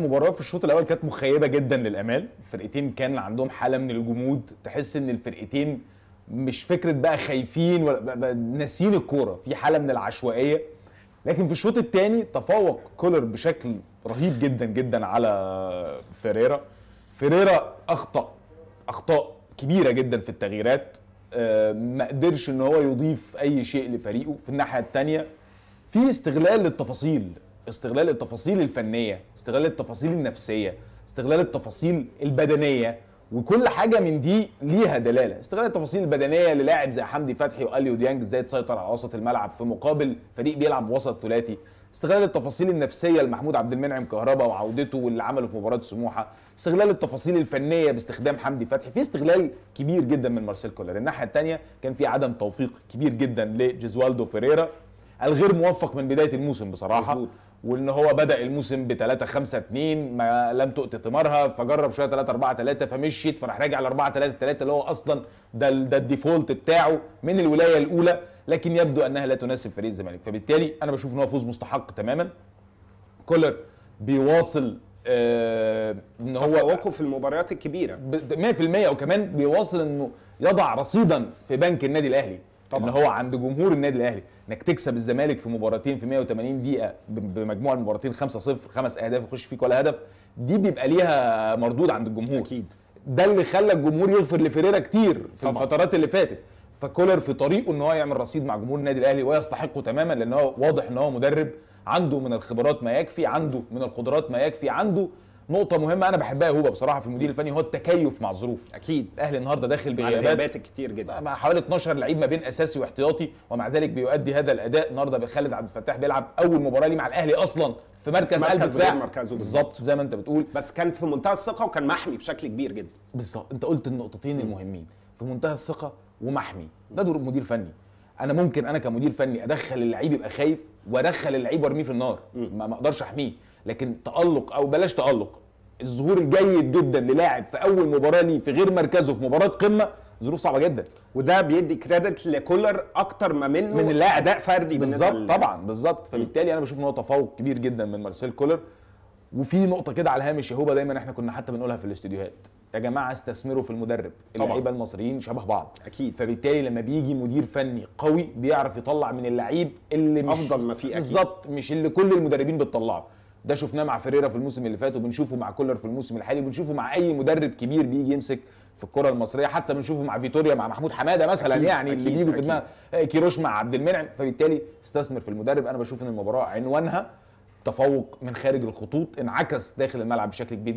مباراة في الشوط الأول كانت مخيبة جدا للآمال، الفرقتين كان عندهم حالة من الجمود، تحس إن الفرقتين مش فكرة بقى خايفين ولا ناسيين الكورة، في حالة من العشوائية. لكن في الشوط الثاني تفوق كولر بشكل رهيب جدا جدا على فيريرا. فيريرا أخطأ أخطاء كبيرة جدا في التغييرات، آه، ما قدرش إن هو يضيف أي شيء لفريقه، في الناحية الثانية في استغلال للتفاصيل استغلال التفاصيل الفنيه استغلال التفاصيل النفسيه استغلال التفاصيل البدنيه وكل حاجه من دي ليها دلاله استغلال التفاصيل البدنيه للاعب زي حمدي فتحي واليو ديانج ازاي تسيطر على وسط الملعب في مقابل فريق بيلعب وسط ثلاثي استغلال التفاصيل النفسيه لمحمود عبد المنعم كهربا وعودته واللي عمله في مباراه سموحه استغلال التفاصيل الفنيه باستخدام حمدي فتحي في استغلال كبير جدا من مارسيل كولر الناحيه الثانيه كان في عدم توفيق كبير جدا لجيزوالدو فيريرا الغير موفق من بدايه الموسم بصراحه مزبوط. وان هو بدا الموسم ب 3 5 2 ما لم تؤت ثمارها فجرب شويه 3 4 3 فمشيت فراح راجع ل 4 3 3 اللي هو اصلا ده ده الديفولت بتاعه من الولايه الاولى لكن يبدو انها لا تناسب فريق الزمالك فبالتالي انا بشوف ان هو فوز مستحق تماما كولر بيواصل آه ان هو تفوقه في المباريات الكبيره 100% وكمان بيواصل انه يضع رصيدا في بنك النادي الاهلي طبعا. اللي هو عند جمهور النادي الاهلي انك تكسب الزمالك في مباراتين في 180 دقيقه بمجموع المباراتين 5 0 خمس اهداف يخش فيك ولا هدف دي بيبقى ليها مردود عند الجمهور اكيد ده اللي خلى الجمهور يغفر لفيريرا كتير في طبعا. الفترات اللي فاتت فكولر في طريقه ان هو يعمل رصيد مع جمهور النادي الاهلي ويستحقه تماما لان هو واضح ان هو مدرب عنده من الخبرات ما يكفي عنده من القدرات ما يكفي عنده نقطه مهمه انا بحبها هو بصراحه في المدير الفني هو التكيف مع الظروف اكيد الاهلي النهارده داخل بغيابات كتير جدا مع حوالي 12 لعيب ما بين اساسي واحتياطي ومع ذلك بيؤدي هذا الاداء النهارده بخالد عبد الفتاح بيلعب اول مباراه ليه مع الاهلي اصلا في مركز قلب الدفاع مركزه بالظبط زي ما انت بتقول بس كان في منتهى الثقه وكان محمي بشكل كبير جدا بالظبط انت قلت النقطتين م. المهمين في منتهى الثقه ومحمي ده دور مدير فني انا ممكن انا كمدير فني ادخل اللعيب يبقى خايف وادخل اللعيب وارميه في النار م. ما اقدرش احميه لكن تالق او بلاش تالق الظهور الجيد جدا للاعب في اول مباراه ليه في غير مركزه في مباراه قمه ظروف صعبه جدا وده بيدي كريدت لكولر اكتر ما منه من اللاعب اداء فردي بالظبط طبعا بالظبط فبالتالي انا بشوف ان هو تفوق كبير جدا من مارسيل كولر وفي نقطه كده على الهامش يهوبا دايما احنا كنا حتى بنقولها في الاستديوهات يا جماعه استثمروا في المدرب اللعيبه المصريين شبه بعض اكيد فبالتالي لما بيجي مدير فني قوي بيعرف يطلع من اللعيب اللي مش افضل ما فيه بالظبط مش اللي كل المدربين بتطلعه ده شفناه مع فيريرا في الموسم اللي فات وبنشوفه مع كولر في الموسم الحالي وبنشوفه مع اي مدرب كبير بيجي يمسك في الكره المصريه حتى بنشوفه مع فيتوريا مع محمود حماده مثلا أكيد يعني أكيد اللي بيجي في دماغ آه، كيروش مع عبد المنعم فبالتالي استثمر في المدرب انا بشوف ان المباراه عنوانها تفوق من خارج الخطوط انعكس داخل الملعب بشكل كبير